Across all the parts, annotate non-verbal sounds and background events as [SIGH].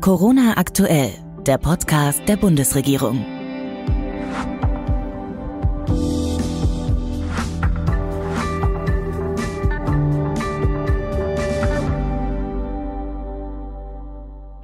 Corona aktuell, der Podcast der Bundesregierung.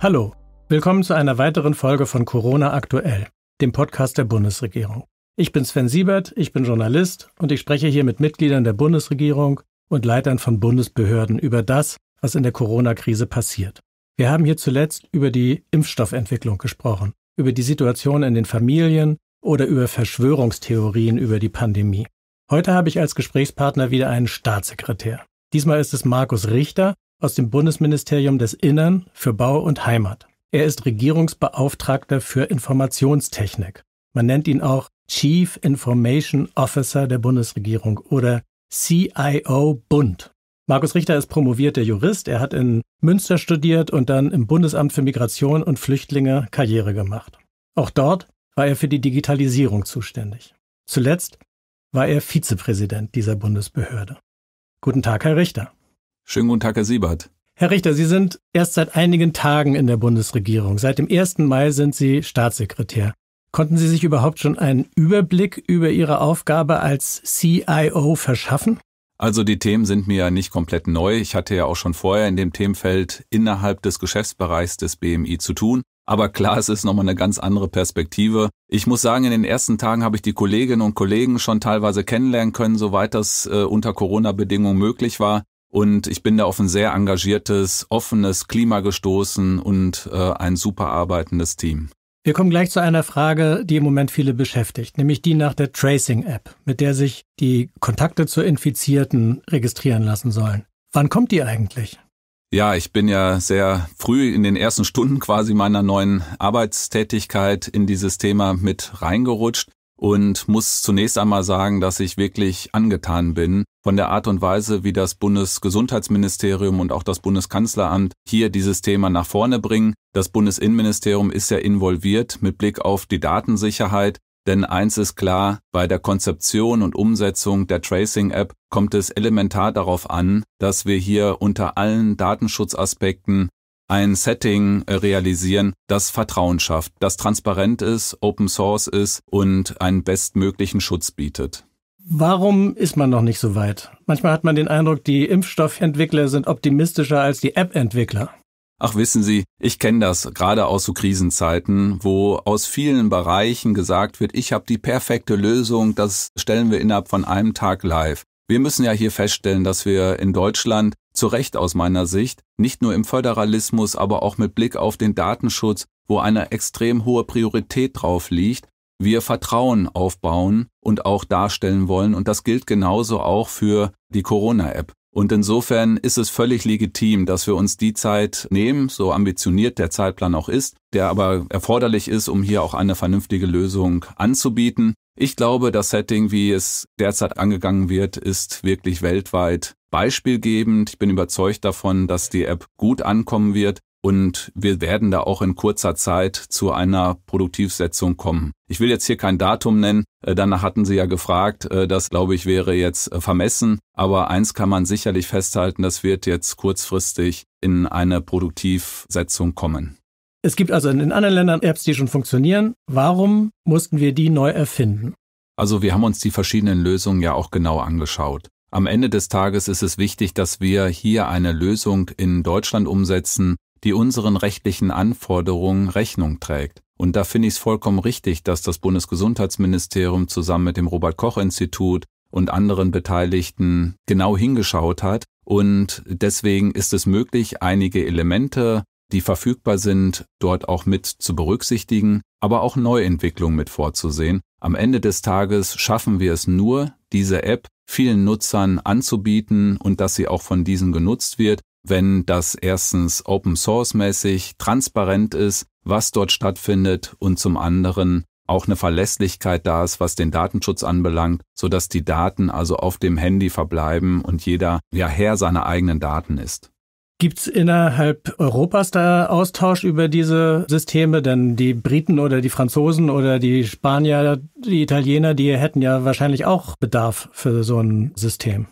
Hallo, willkommen zu einer weiteren Folge von Corona aktuell, dem Podcast der Bundesregierung. Ich bin Sven Siebert, ich bin Journalist und ich spreche hier mit Mitgliedern der Bundesregierung und Leitern von Bundesbehörden über das, was in der Corona-Krise passiert. Wir haben hier zuletzt über die Impfstoffentwicklung gesprochen, über die Situation in den Familien oder über Verschwörungstheorien über die Pandemie. Heute habe ich als Gesprächspartner wieder einen Staatssekretär. Diesmal ist es Markus Richter aus dem Bundesministerium des Innern für Bau und Heimat. Er ist Regierungsbeauftragter für Informationstechnik. Man nennt ihn auch Chief Information Officer der Bundesregierung oder CIO Bund. Markus Richter ist promovierter Jurist. Er hat in Münster studiert und dann im Bundesamt für Migration und Flüchtlinge Karriere gemacht. Auch dort war er für die Digitalisierung zuständig. Zuletzt war er Vizepräsident dieser Bundesbehörde. Guten Tag, Herr Richter. Schönen guten Tag, Herr Siebert. Herr Richter, Sie sind erst seit einigen Tagen in der Bundesregierung. Seit dem 1. Mai sind Sie Staatssekretär. Konnten Sie sich überhaupt schon einen Überblick über Ihre Aufgabe als CIO verschaffen? Also die Themen sind mir ja nicht komplett neu. Ich hatte ja auch schon vorher in dem Themenfeld innerhalb des Geschäftsbereichs des BMI zu tun. Aber klar, es ist nochmal eine ganz andere Perspektive. Ich muss sagen, in den ersten Tagen habe ich die Kolleginnen und Kollegen schon teilweise kennenlernen können, soweit das äh, unter Corona-Bedingungen möglich war. Und ich bin da auf ein sehr engagiertes, offenes Klima gestoßen und äh, ein super arbeitendes Team. Wir kommen gleich zu einer Frage, die im Moment viele beschäftigt, nämlich die nach der Tracing-App, mit der sich die Kontakte zu Infizierten registrieren lassen sollen. Wann kommt die eigentlich? Ja, ich bin ja sehr früh in den ersten Stunden quasi meiner neuen Arbeitstätigkeit in dieses Thema mit reingerutscht und muss zunächst einmal sagen, dass ich wirklich angetan bin von der Art und Weise, wie das Bundesgesundheitsministerium und auch das Bundeskanzleramt hier dieses Thema nach vorne bringen. Das Bundesinnenministerium ist ja involviert mit Blick auf die Datensicherheit, denn eins ist klar, bei der Konzeption und Umsetzung der Tracing-App kommt es elementar darauf an, dass wir hier unter allen Datenschutzaspekten ein Setting äh, realisieren, das Vertrauen schafft, das transparent ist, Open Source ist und einen bestmöglichen Schutz bietet. Warum ist man noch nicht so weit? Manchmal hat man den Eindruck, die Impfstoffentwickler sind optimistischer als die App-Entwickler. Ach wissen Sie, ich kenne das gerade aus so Krisenzeiten, wo aus vielen Bereichen gesagt wird, ich habe die perfekte Lösung, das stellen wir innerhalb von einem Tag live. Wir müssen ja hier feststellen, dass wir in Deutschland zu Recht aus meiner Sicht, nicht nur im Föderalismus, aber auch mit Blick auf den Datenschutz, wo eine extrem hohe Priorität drauf liegt, wir Vertrauen aufbauen und auch darstellen wollen. Und das gilt genauso auch für die Corona-App. Und insofern ist es völlig legitim, dass wir uns die Zeit nehmen, so ambitioniert der Zeitplan auch ist, der aber erforderlich ist, um hier auch eine vernünftige Lösung anzubieten. Ich glaube, das Setting, wie es derzeit angegangen wird, ist wirklich weltweit beispielgebend. Ich bin überzeugt davon, dass die App gut ankommen wird und wir werden da auch in kurzer Zeit zu einer Produktivsetzung kommen. Ich will jetzt hier kein Datum nennen, äh, danach hatten Sie ja gefragt, äh, das glaube ich wäre jetzt äh, vermessen, aber eins kann man sicherlich festhalten, das wird jetzt kurzfristig in eine Produktivsetzung kommen. Es gibt also in anderen Ländern Apps, die schon funktionieren. Warum mussten wir die neu erfinden? Also wir haben uns die verschiedenen Lösungen ja auch genau angeschaut. Am Ende des Tages ist es wichtig, dass wir hier eine Lösung in Deutschland umsetzen, die unseren rechtlichen Anforderungen Rechnung trägt. Und da finde ich es vollkommen richtig, dass das Bundesgesundheitsministerium zusammen mit dem Robert Koch Institut und anderen Beteiligten genau hingeschaut hat. Und deswegen ist es möglich, einige Elemente die verfügbar sind, dort auch mit zu berücksichtigen, aber auch Neuentwicklungen mit vorzusehen. Am Ende des Tages schaffen wir es nur, diese App vielen Nutzern anzubieten und dass sie auch von diesen genutzt wird, wenn das erstens Open Source mäßig transparent ist, was dort stattfindet und zum anderen auch eine Verlässlichkeit da ist, was den Datenschutz anbelangt, sodass die Daten also auf dem Handy verbleiben und jeder ja Herr seiner eigenen Daten ist. Gibt es innerhalb Europas da Austausch über diese Systeme? Denn die Briten oder die Franzosen oder die Spanier, die Italiener, die hätten ja wahrscheinlich auch Bedarf für so ein System.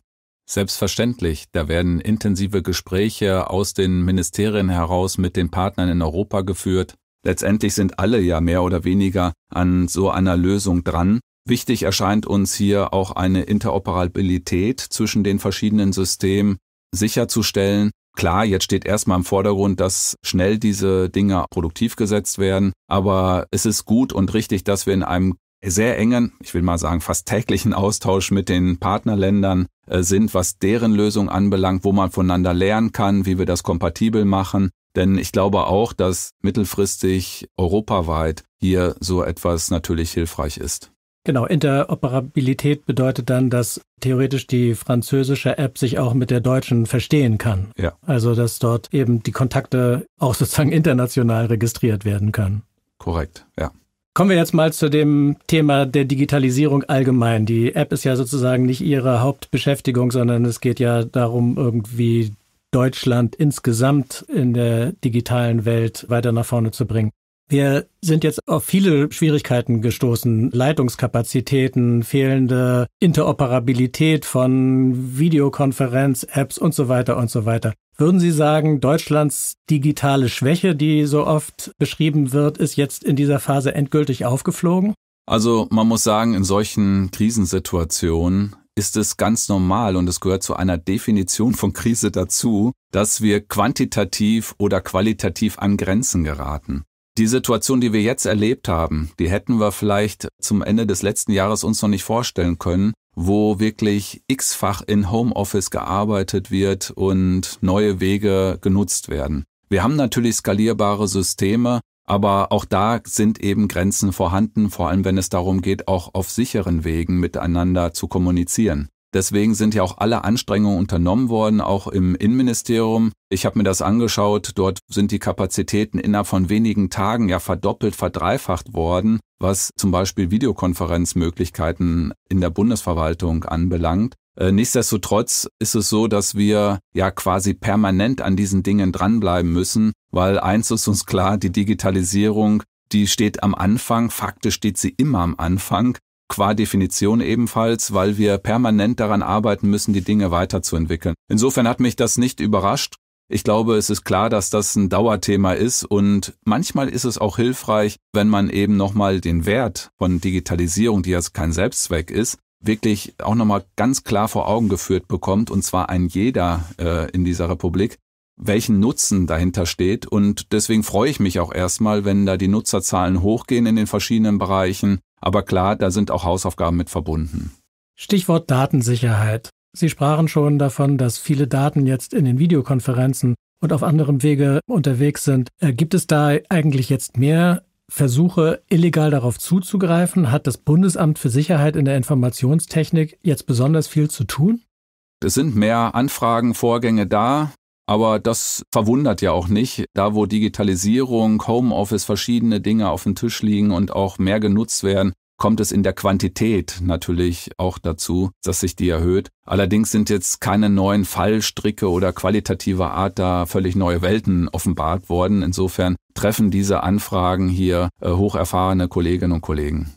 Selbstverständlich, da werden intensive Gespräche aus den Ministerien heraus mit den Partnern in Europa geführt. Letztendlich sind alle ja mehr oder weniger an so einer Lösung dran. Wichtig erscheint uns hier auch eine Interoperabilität zwischen den verschiedenen Systemen sicherzustellen, Klar, jetzt steht erstmal im Vordergrund, dass schnell diese Dinge produktiv gesetzt werden, aber es ist gut und richtig, dass wir in einem sehr engen, ich will mal sagen, fast täglichen Austausch mit den Partnerländern äh, sind, was deren Lösung anbelangt, wo man voneinander lernen kann, wie wir das kompatibel machen. Denn ich glaube auch, dass mittelfristig europaweit hier so etwas natürlich hilfreich ist. Genau, Interoperabilität bedeutet dann, dass theoretisch die französische App sich auch mit der deutschen verstehen kann. Ja. Also, dass dort eben die Kontakte auch [LAUGHS] sozusagen international registriert werden können. Korrekt, ja. Kommen wir jetzt mal zu dem Thema der Digitalisierung allgemein. Die App ist ja sozusagen nicht Ihre Hauptbeschäftigung, sondern es geht ja darum, irgendwie Deutschland insgesamt in der digitalen Welt weiter nach vorne zu bringen. Wir sind jetzt auf viele Schwierigkeiten gestoßen. Leitungskapazitäten, fehlende Interoperabilität von Videokonferenz-Apps und so weiter und so weiter. Würden Sie sagen, Deutschlands digitale Schwäche, die so oft beschrieben wird, ist jetzt in dieser Phase endgültig aufgeflogen? Also man muss sagen, in solchen Krisensituationen ist es ganz normal und es gehört zu einer Definition von Krise dazu, dass wir quantitativ oder qualitativ an Grenzen geraten. Die Situation, die wir jetzt erlebt haben, die hätten wir vielleicht zum Ende des letzten Jahres uns noch nicht vorstellen können, wo wirklich x-fach in Homeoffice gearbeitet wird und neue Wege genutzt werden. Wir haben natürlich skalierbare Systeme, aber auch da sind eben Grenzen vorhanden, vor allem wenn es darum geht, auch auf sicheren Wegen miteinander zu kommunizieren. Deswegen sind ja auch alle Anstrengungen unternommen worden, auch im Innenministerium. Ich habe mir das angeschaut, dort sind die Kapazitäten innerhalb von wenigen Tagen ja verdoppelt, verdreifacht worden, was zum Beispiel Videokonferenzmöglichkeiten in der Bundesverwaltung anbelangt. Äh, nichtsdestotrotz ist es so, dass wir ja quasi permanent an diesen Dingen dranbleiben müssen, weil eins ist uns klar, die Digitalisierung, die steht am Anfang, faktisch steht sie immer am Anfang, qua Definition ebenfalls, weil wir permanent daran arbeiten müssen, die Dinge weiterzuentwickeln. Insofern hat mich das nicht überrascht. Ich glaube, es ist klar, dass das ein Dauerthema ist und manchmal ist es auch hilfreich, wenn man eben nochmal den Wert von Digitalisierung, die jetzt kein Selbstzweck ist, wirklich auch nochmal ganz klar vor Augen geführt bekommt, und zwar ein jeder äh, in dieser Republik, welchen Nutzen dahinter steht. Und deswegen freue ich mich auch erstmal, wenn da die Nutzerzahlen hochgehen in den verschiedenen Bereichen, aber klar, da sind auch Hausaufgaben mit verbunden. Stichwort Datensicherheit. Sie sprachen schon davon, dass viele Daten jetzt in den Videokonferenzen und auf anderem Wege unterwegs sind. Äh, gibt es da eigentlich jetzt mehr Versuche, illegal darauf zuzugreifen? Hat das Bundesamt für Sicherheit in der Informationstechnik jetzt besonders viel zu tun? Es sind mehr Anfragen, Vorgänge da. Aber das verwundert ja auch nicht, da wo Digitalisierung, Homeoffice, verschiedene Dinge auf dem Tisch liegen und auch mehr genutzt werden, kommt es in der Quantität natürlich auch dazu, dass sich die erhöht. Allerdings sind jetzt keine neuen Fallstricke oder qualitativer Art da völlig neue Welten offenbart worden. Insofern treffen diese Anfragen hier äh, hocherfahrene Kolleginnen und Kollegen.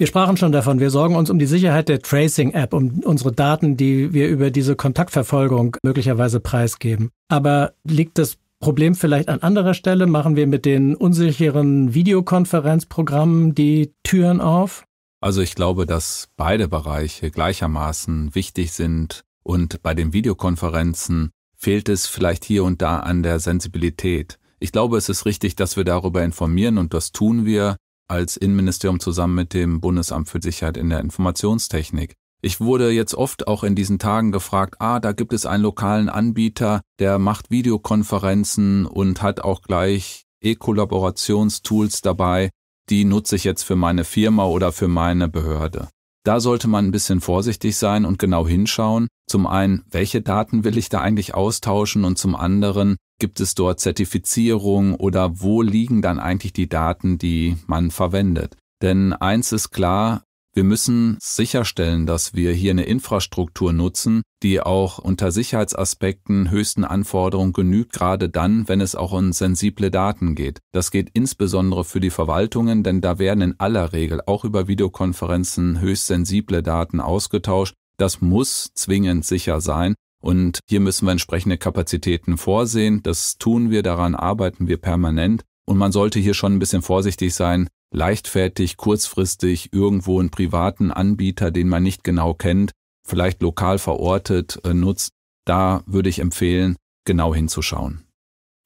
Wir sprachen schon davon, wir sorgen uns um die Sicherheit der Tracing-App, um unsere Daten, die wir über diese Kontaktverfolgung möglicherweise preisgeben. Aber liegt das Problem vielleicht an anderer Stelle? Machen wir mit den unsicheren Videokonferenzprogrammen die Türen auf? Also ich glaube, dass beide Bereiche gleichermaßen wichtig sind und bei den Videokonferenzen fehlt es vielleicht hier und da an der Sensibilität. Ich glaube, es ist richtig, dass wir darüber informieren und das tun wir als Innenministerium zusammen mit dem Bundesamt für Sicherheit in der Informationstechnik. Ich wurde jetzt oft auch in diesen Tagen gefragt, ah, da gibt es einen lokalen Anbieter, der macht Videokonferenzen und hat auch gleich E-Kollaborationstools dabei, die nutze ich jetzt für meine Firma oder für meine Behörde. Da sollte man ein bisschen vorsichtig sein und genau hinschauen. Zum einen, welche Daten will ich da eigentlich austauschen und zum anderen, Gibt es dort Zertifizierung oder wo liegen dann eigentlich die Daten, die man verwendet? Denn eins ist klar, wir müssen sicherstellen, dass wir hier eine Infrastruktur nutzen, die auch unter Sicherheitsaspekten höchsten Anforderungen genügt, gerade dann, wenn es auch um sensible Daten geht. Das geht insbesondere für die Verwaltungen, denn da werden in aller Regel auch über Videokonferenzen höchst sensible Daten ausgetauscht. Das muss zwingend sicher sein und hier müssen wir entsprechende Kapazitäten vorsehen. Das tun wir, daran arbeiten wir permanent. Und man sollte hier schon ein bisschen vorsichtig sein, leichtfertig, kurzfristig irgendwo einen privaten Anbieter, den man nicht genau kennt, vielleicht lokal verortet, äh, nutzt. Da würde ich empfehlen, genau hinzuschauen.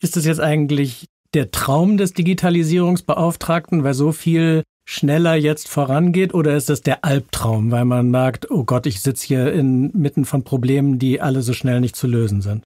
Ist es jetzt eigentlich der Traum des Digitalisierungsbeauftragten, weil so viel schneller jetzt vorangeht oder ist das der Albtraum, weil man merkt, oh Gott, ich sitze hier inmitten von Problemen, die alle so schnell nicht zu lösen sind?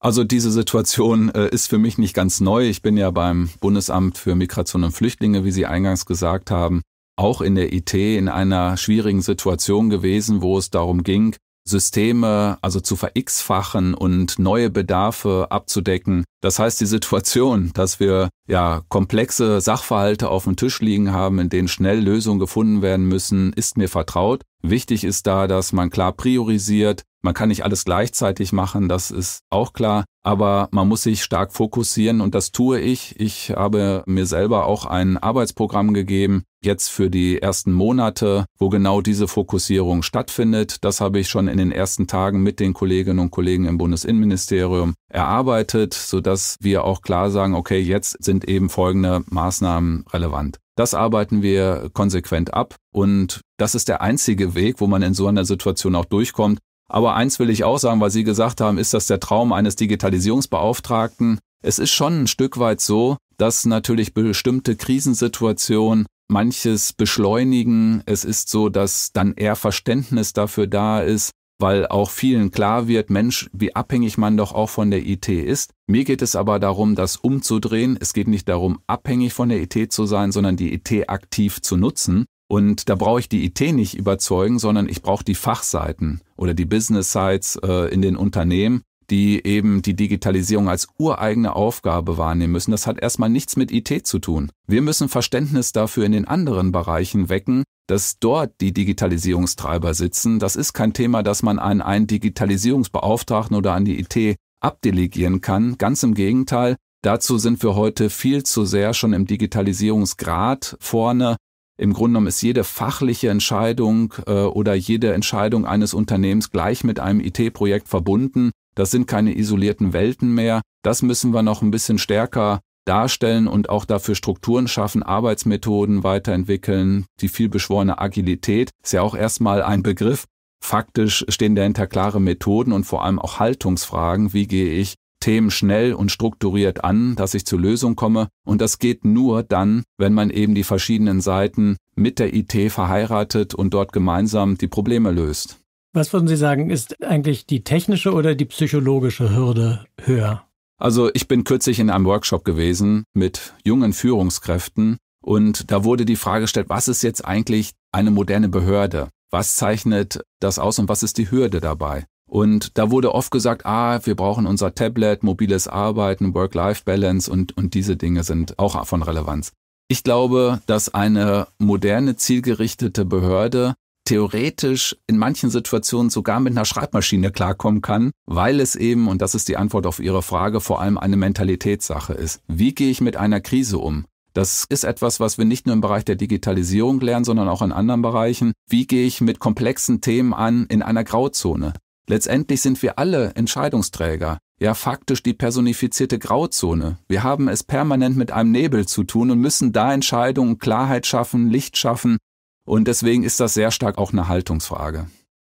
Also diese Situation äh, ist für mich nicht ganz neu. Ich bin ja beim Bundesamt für Migration und Flüchtlinge, wie Sie eingangs gesagt haben, auch in der IT in einer schwierigen Situation gewesen, wo es darum ging, Systeme also zu verX-fachen und neue Bedarfe abzudecken. Das heißt, die Situation, dass wir ja komplexe Sachverhalte auf dem Tisch liegen haben, in denen schnell Lösungen gefunden werden müssen, ist mir vertraut. Wichtig ist da, dass man klar priorisiert. Man kann nicht alles gleichzeitig machen, das ist auch klar. Aber man muss sich stark fokussieren und das tue ich. Ich habe mir selber auch ein Arbeitsprogramm gegeben, jetzt für die ersten Monate, wo genau diese Fokussierung stattfindet. Das habe ich schon in den ersten Tagen mit den Kolleginnen und Kollegen im Bundesinnenministerium erarbeitet, sodass wir auch klar sagen, okay, jetzt sind eben folgende Maßnahmen relevant. Das arbeiten wir konsequent ab und das ist der einzige Weg, wo man in so einer Situation auch durchkommt. Aber eins will ich auch sagen, weil Sie gesagt haben, ist das der Traum eines Digitalisierungsbeauftragten? Es ist schon ein Stück weit so, dass natürlich bestimmte Krisensituationen manches beschleunigen. Es ist so, dass dann eher Verständnis dafür da ist, weil auch vielen klar wird, Mensch, wie abhängig man doch auch von der IT ist. Mir geht es aber darum, das umzudrehen. Es geht nicht darum, abhängig von der IT zu sein, sondern die IT aktiv zu nutzen. Und da brauche ich die IT nicht überzeugen, sondern ich brauche die Fachseiten oder die Business Sites äh, in den Unternehmen, die eben die Digitalisierung als ureigene Aufgabe wahrnehmen müssen. Das hat erstmal nichts mit IT zu tun. Wir müssen Verständnis dafür in den anderen Bereichen wecken, dass dort die Digitalisierungstreiber sitzen. Das ist kein Thema, das man an einen Digitalisierungsbeauftragten oder an die IT abdelegieren kann. Ganz im Gegenteil, dazu sind wir heute viel zu sehr schon im Digitalisierungsgrad vorne. Im Grunde genommen ist jede fachliche Entscheidung äh, oder jede Entscheidung eines Unternehmens gleich mit einem IT-Projekt verbunden. Das sind keine isolierten Welten mehr. Das müssen wir noch ein bisschen stärker darstellen und auch dafür Strukturen schaffen, Arbeitsmethoden weiterentwickeln. Die vielbeschworene Agilität ist ja auch erstmal ein Begriff. Faktisch stehen dahinter klare Methoden und vor allem auch Haltungsfragen. Wie gehe ich Themen schnell und strukturiert an, dass ich zur Lösung komme? Und das geht nur dann, wenn man eben die verschiedenen Seiten mit der IT verheiratet und dort gemeinsam die Probleme löst. Was würden Sie sagen, ist eigentlich die technische oder die psychologische Hürde höher? Also ich bin kürzlich in einem Workshop gewesen mit jungen Führungskräften und da wurde die Frage gestellt, was ist jetzt eigentlich eine moderne Behörde? Was zeichnet das aus und was ist die Hürde dabei? Und da wurde oft gesagt, ah, wir brauchen unser Tablet, mobiles Arbeiten, Work-Life-Balance und, und diese Dinge sind auch von Relevanz. Ich glaube, dass eine moderne, zielgerichtete Behörde theoretisch in manchen Situationen sogar mit einer Schreibmaschine klarkommen kann, weil es eben, und das ist die Antwort auf Ihre Frage, vor allem eine Mentalitätssache ist. Wie gehe ich mit einer Krise um? Das ist etwas, was wir nicht nur im Bereich der Digitalisierung lernen, sondern auch in anderen Bereichen. Wie gehe ich mit komplexen Themen an in einer Grauzone? Letztendlich sind wir alle Entscheidungsträger. Ja, faktisch die personifizierte Grauzone. Wir haben es permanent mit einem Nebel zu tun und müssen da Entscheidungen, Klarheit schaffen, Licht schaffen, und deswegen ist das sehr stark auch eine Haltungsfrage.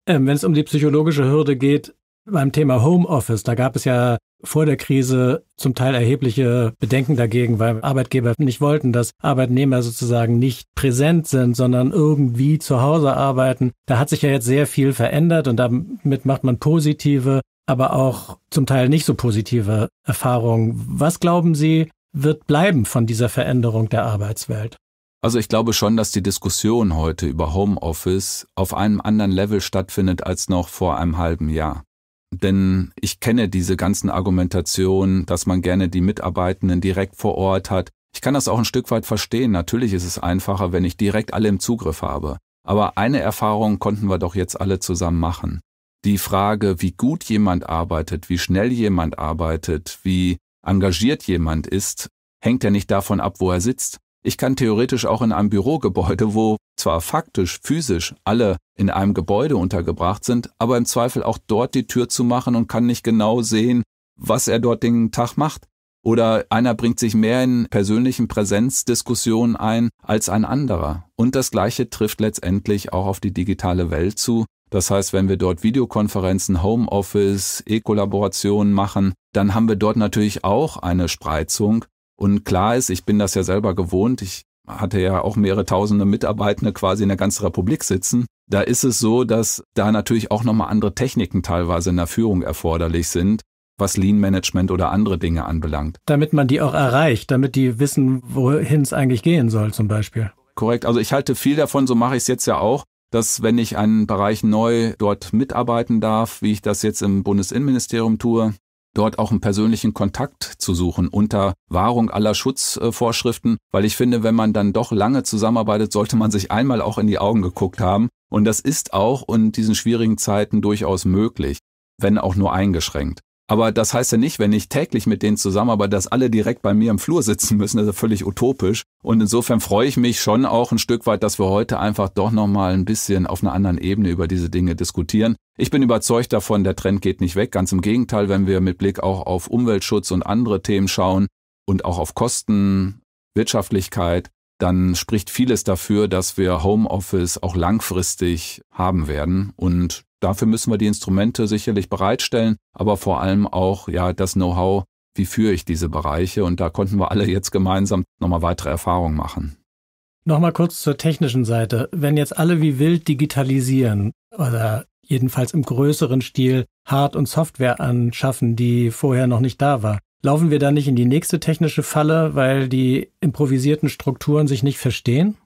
Ähm, wenn es um die psychologische Hürde geht, beim Thema Homeoffice, da gab es ja vor der Krise zum Teil erhebliche Bedenken dagegen, weil Arbeitgeber nicht wollten, dass Arbeitnehmer sozusagen nicht präsent sind, sondern irgendwie zu Hause arbeiten. Da hat sich ja jetzt sehr viel verändert und damit macht man positive, aber auch zum Teil nicht so positive Erfahrungen. Was glauben Sie, wird bleiben von dieser Veränderung der Arbeitswelt? Also ich glaube schon, dass die Diskussion heute über Homeoffice auf einem anderen Level stattfindet als noch vor einem halben Jahr. Denn ich kenne diese ganzen Argumentationen, dass man gerne die Mitarbeitenden direkt vor Ort hat. Ich kann das auch ein Stück weit verstehen. Natürlich ist es einfacher, wenn ich direkt alle im Zugriff habe. Aber eine Erfahrung konnten wir doch jetzt alle zusammen machen. Die Frage, wie gut jemand arbeitet, wie schnell jemand arbeitet, wie engagiert jemand ist, hängt ja nicht davon ab, wo er sitzt, ich kann theoretisch auch in einem Bürogebäude, wo zwar faktisch, physisch alle in einem Gebäude untergebracht sind, aber im Zweifel auch dort die Tür zu machen und kann nicht genau sehen, was er dort den Tag macht. Oder einer bringt sich mehr in persönlichen Präsenzdiskussionen ein als ein anderer. Und das Gleiche trifft letztendlich auch auf die digitale Welt zu. Das heißt, wenn wir dort Videokonferenzen, Homeoffice, E-Kollaborationen machen, dann haben wir dort natürlich auch eine Spreizung und klar ist, ich bin das ja selber gewohnt. Ich hatte ja auch mehrere tausende Mitarbeitende quasi in der ganzen Republik sitzen. Da ist es so, dass da natürlich auch nochmal andere Techniken teilweise in der Führung erforderlich sind, was Lean Management oder andere Dinge anbelangt. Damit man die auch erreicht, damit die wissen, wohin es eigentlich gehen soll zum Beispiel. Korrekt. Also ich halte viel davon, so mache ich es jetzt ja auch, dass wenn ich einen Bereich neu dort mitarbeiten darf, wie ich das jetzt im Bundesinnenministerium tue, dort auch einen persönlichen Kontakt zu suchen unter Wahrung aller Schutzvorschriften, weil ich finde, wenn man dann doch lange zusammenarbeitet, sollte man sich einmal auch in die Augen geguckt haben. Und das ist auch in diesen schwierigen Zeiten durchaus möglich, wenn auch nur eingeschränkt. Aber das heißt ja nicht, wenn ich täglich mit denen zusammenarbeite, dass alle direkt bei mir im Flur sitzen müssen. Das ist ja völlig utopisch. Und insofern freue ich mich schon auch ein Stück weit, dass wir heute einfach doch nochmal ein bisschen auf einer anderen Ebene über diese Dinge diskutieren. Ich bin überzeugt davon, der Trend geht nicht weg. Ganz im Gegenteil, wenn wir mit Blick auch auf Umweltschutz und andere Themen schauen und auch auf Kosten, Wirtschaftlichkeit, dann spricht vieles dafür, dass wir Homeoffice auch langfristig haben werden. Und dafür müssen wir die Instrumente sicherlich bereitstellen, aber vor allem auch ja das Know-how, wie führe ich diese Bereiche. Und da konnten wir alle jetzt gemeinsam nochmal weitere Erfahrungen machen. Nochmal kurz zur technischen Seite. Wenn jetzt alle wie wild digitalisieren oder jedenfalls im größeren Stil, Hard- und Software anschaffen, die vorher noch nicht da war. Laufen wir da nicht in die nächste technische Falle, weil die improvisierten Strukturen sich nicht verstehen?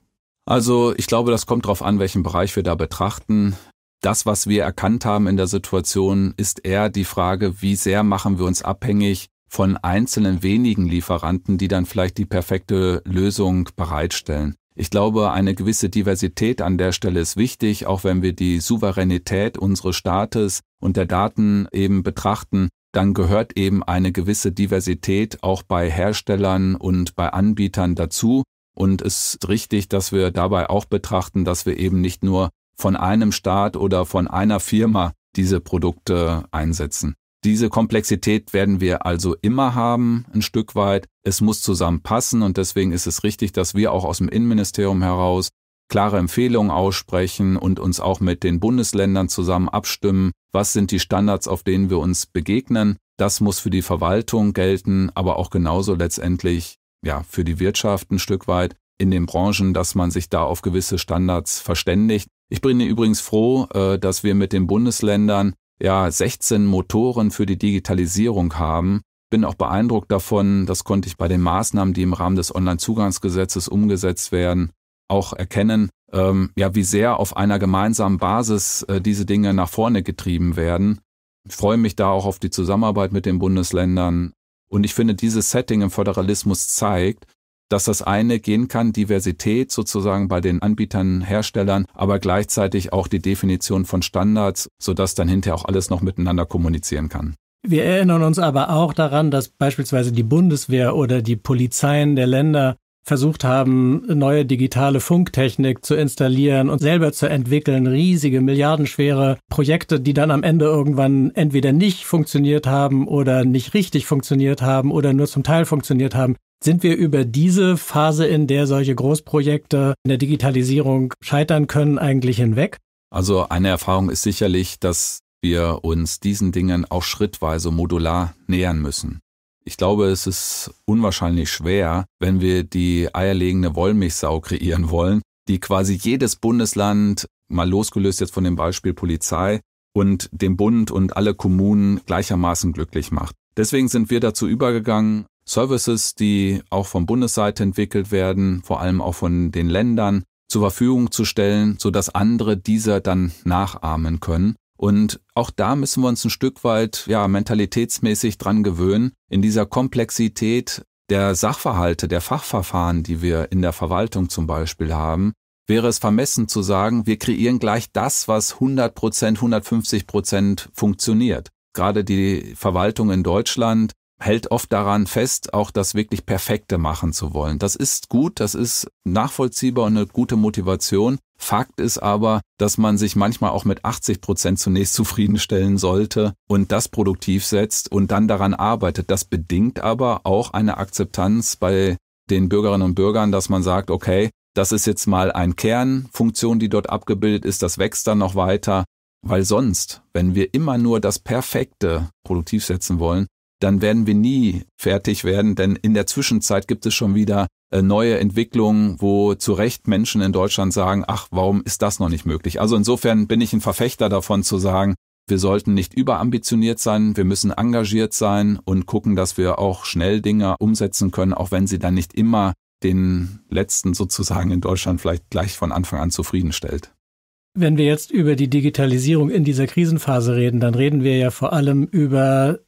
Also ich glaube, das kommt darauf an, welchen Bereich wir da betrachten. Das, was wir erkannt haben in der Situation, ist eher die Frage, wie sehr machen wir uns abhängig von einzelnen wenigen Lieferanten, die dann vielleicht die perfekte Lösung bereitstellen. Ich glaube, eine gewisse Diversität an der Stelle ist wichtig, auch wenn wir die Souveränität unseres Staates und der Daten eben betrachten, dann gehört eben eine gewisse Diversität auch bei Herstellern und bei Anbietern dazu. Und es ist richtig, dass wir dabei auch betrachten, dass wir eben nicht nur von einem Staat oder von einer Firma diese Produkte einsetzen. Diese Komplexität werden wir also immer haben, ein Stück weit. Es muss zusammenpassen und deswegen ist es richtig, dass wir auch aus dem Innenministerium heraus klare Empfehlungen aussprechen und uns auch mit den Bundesländern zusammen abstimmen. Was sind die Standards, auf denen wir uns begegnen? Das muss für die Verwaltung gelten, aber auch genauso letztendlich ja, für die Wirtschaft ein Stück weit in den Branchen, dass man sich da auf gewisse Standards verständigt. Ich bin übrigens froh, äh, dass wir mit den Bundesländern ja 16 Motoren für die Digitalisierung haben. Bin auch beeindruckt davon, das konnte ich bei den Maßnahmen, die im Rahmen des Onlinezugangsgesetzes umgesetzt werden, auch erkennen, ähm, ja, wie sehr auf einer gemeinsamen Basis äh, diese Dinge nach vorne getrieben werden. Ich freue mich da auch auf die Zusammenarbeit mit den Bundesländern. Und ich finde, dieses Setting im Föderalismus zeigt, dass das eine gehen kann, Diversität sozusagen bei den Anbietern, Herstellern, aber gleichzeitig auch die Definition von Standards, sodass dann hinterher auch alles noch miteinander kommunizieren kann. Wir erinnern uns aber auch daran, dass beispielsweise die Bundeswehr oder die Polizeien der Länder versucht haben, neue digitale Funktechnik zu installieren und selber zu entwickeln, riesige, milliardenschwere Projekte, die dann am Ende irgendwann entweder nicht funktioniert haben oder nicht richtig funktioniert haben oder nur zum Teil funktioniert haben. Sind wir über diese Phase, in der solche Großprojekte in der Digitalisierung scheitern können, eigentlich hinweg? Also eine Erfahrung ist sicherlich, dass wir uns diesen Dingen auch schrittweise modular nähern müssen. Ich glaube, es ist unwahrscheinlich schwer, wenn wir die eierlegende Wollmilchsau kreieren wollen, die quasi jedes Bundesland, mal losgelöst jetzt von dem Beispiel Polizei, und den Bund und alle Kommunen gleichermaßen glücklich macht. Deswegen sind wir dazu übergegangen, Services, die auch von Bundesseite entwickelt werden, vor allem auch von den Ländern, zur Verfügung zu stellen, sodass andere diese dann nachahmen können. Und auch da müssen wir uns ein Stück weit ja, mentalitätsmäßig dran gewöhnen, in dieser Komplexität der Sachverhalte, der Fachverfahren, die wir in der Verwaltung zum Beispiel haben, wäre es vermessen zu sagen, wir kreieren gleich das, was 100 Prozent, 150 Prozent funktioniert. Gerade die Verwaltung in Deutschland hält oft daran fest, auch das wirklich Perfekte machen zu wollen. Das ist gut, das ist nachvollziehbar und eine gute Motivation, Fakt ist aber, dass man sich manchmal auch mit 80 Prozent zunächst zufriedenstellen sollte und das produktiv setzt und dann daran arbeitet. Das bedingt aber auch eine Akzeptanz bei den Bürgerinnen und Bürgern, dass man sagt, okay, das ist jetzt mal ein Kernfunktion, die dort abgebildet ist, das wächst dann noch weiter, weil sonst, wenn wir immer nur das Perfekte produktiv setzen wollen, dann werden wir nie fertig werden, denn in der Zwischenzeit gibt es schon wieder äh, neue Entwicklungen, wo zu Recht Menschen in Deutschland sagen, ach, warum ist das noch nicht möglich? Also insofern bin ich ein Verfechter davon zu sagen, wir sollten nicht überambitioniert sein, wir müssen engagiert sein und gucken, dass wir auch schnell Dinge umsetzen können, auch wenn sie dann nicht immer den letzten sozusagen in Deutschland vielleicht gleich von Anfang an zufriedenstellt. Wenn wir jetzt über die Digitalisierung in dieser Krisenphase reden, dann reden wir ja vor allem über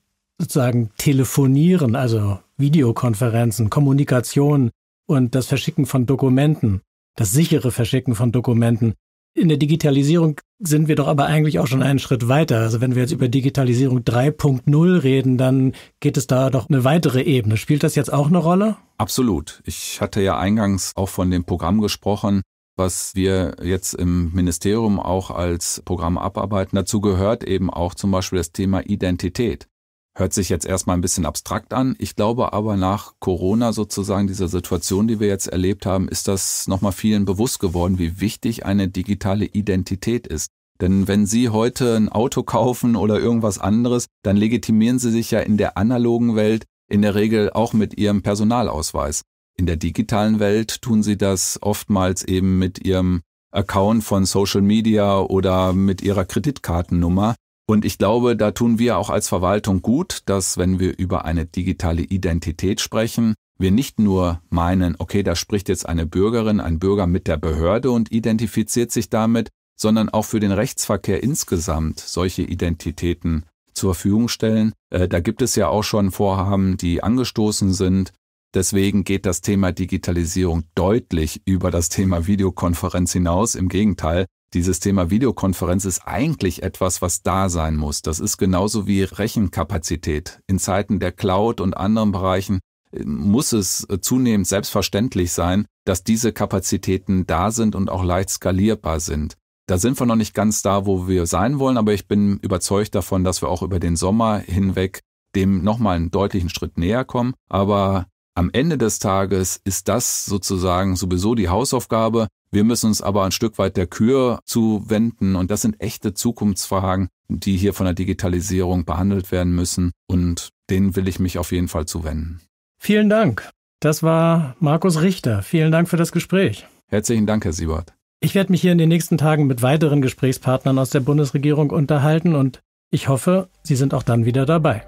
sozusagen Telefonieren, also Videokonferenzen, Kommunikation und das Verschicken von Dokumenten, das sichere Verschicken von Dokumenten. In der Digitalisierung sind wir doch aber eigentlich auch schon einen Schritt weiter. Also wenn wir jetzt über Digitalisierung 3.0 reden, dann geht es da doch eine weitere Ebene. Spielt das jetzt auch eine Rolle? Absolut. Ich hatte ja eingangs auch von dem Programm gesprochen, was wir jetzt im Ministerium auch als Programm abarbeiten. Dazu gehört eben auch zum Beispiel das Thema Identität. Hört sich jetzt erstmal ein bisschen abstrakt an. Ich glaube aber nach Corona sozusagen, dieser Situation, die wir jetzt erlebt haben, ist das nochmal vielen bewusst geworden, wie wichtig eine digitale Identität ist. Denn wenn Sie heute ein Auto kaufen oder irgendwas anderes, dann legitimieren Sie sich ja in der analogen Welt in der Regel auch mit Ihrem Personalausweis. In der digitalen Welt tun Sie das oftmals eben mit Ihrem Account von Social Media oder mit Ihrer Kreditkartennummer. Und ich glaube, da tun wir auch als Verwaltung gut, dass wenn wir über eine digitale Identität sprechen, wir nicht nur meinen, okay, da spricht jetzt eine Bürgerin, ein Bürger mit der Behörde und identifiziert sich damit, sondern auch für den Rechtsverkehr insgesamt solche Identitäten zur Verfügung stellen. Äh, da gibt es ja auch schon Vorhaben, die angestoßen sind. Deswegen geht das Thema Digitalisierung deutlich über das Thema Videokonferenz hinaus. Im Gegenteil, dieses Thema Videokonferenz ist eigentlich etwas, was da sein muss. Das ist genauso wie Rechenkapazität. In Zeiten der Cloud und anderen Bereichen äh, muss es äh, zunehmend selbstverständlich sein, dass diese Kapazitäten da sind und auch leicht skalierbar sind. Da sind wir noch nicht ganz da, wo wir sein wollen, aber ich bin überzeugt davon, dass wir auch über den Sommer hinweg dem nochmal einen deutlichen Schritt näher kommen. Aber am Ende des Tages ist das sozusagen sowieso die Hausaufgabe, wir müssen uns aber ein Stück weit der Kür zuwenden und das sind echte Zukunftsfragen, die hier von der Digitalisierung behandelt werden müssen und denen will ich mich auf jeden Fall zuwenden. Vielen Dank. Das war Markus Richter. Vielen Dank für das Gespräch. Herzlichen Dank, Herr Siebert. Ich werde mich hier in den nächsten Tagen mit weiteren Gesprächspartnern aus der Bundesregierung unterhalten und ich hoffe, Sie sind auch dann wieder dabei.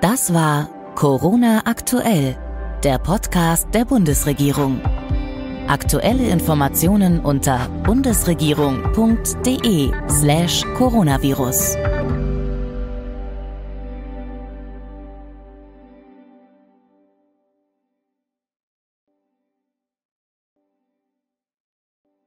Das war Corona aktuell, der Podcast der Bundesregierung. Aktuelle Informationen unter bundesregierung.de/coronavirus. slash